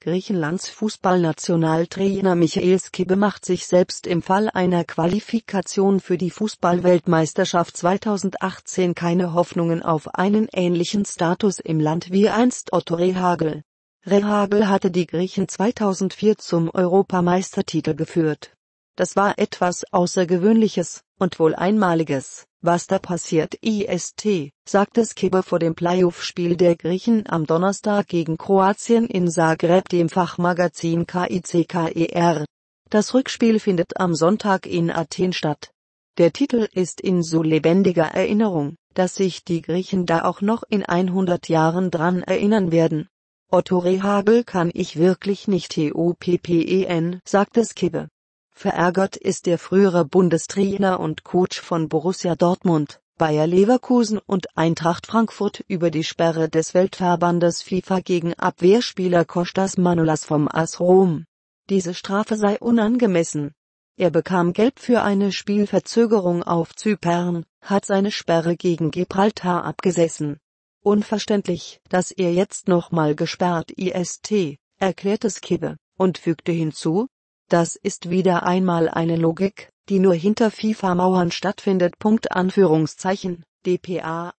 Griechenlands Fußballnationaltrainer Michael Skibbe macht sich selbst im Fall einer Qualifikation für die Fußballweltmeisterschaft 2018 keine Hoffnungen auf einen ähnlichen Status im Land wie einst Otto Rehagel. Rehagel hatte die Griechen 2004 zum Europameistertitel geführt. Das war etwas Außergewöhnliches und wohl Einmaliges. Was da passiert ist, sagte Skipper vor dem Playoff-Spiel der Griechen am Donnerstag gegen Kroatien in Zagreb dem Fachmagazin KICKER. Das Rückspiel findet am Sonntag in Athen statt. Der Titel ist in so lebendiger Erinnerung, dass sich die Griechen da auch noch in 100 Jahren dran erinnern werden. Otto Rehagel kann ich wirklich nicht hoppen, sagte Skibbe. Verärgert ist der frühere Bundestrainer und Coach von Borussia Dortmund, Bayer Leverkusen und Eintracht Frankfurt über die Sperre des Weltverbandes FIFA gegen Abwehrspieler Kostas Manolas vom AS Rom. Diese Strafe sei unangemessen. Er bekam Gelb für eine Spielverzögerung auf Zypern, hat seine Sperre gegen Gibraltar abgesessen. Unverständlich, dass er jetzt nochmal gesperrt ist, erklärte Skibbe und fügte hinzu, das ist wieder einmal eine Logik, die nur hinter FIFA-Mauern stattfindet. Anführungszeichen, dpa,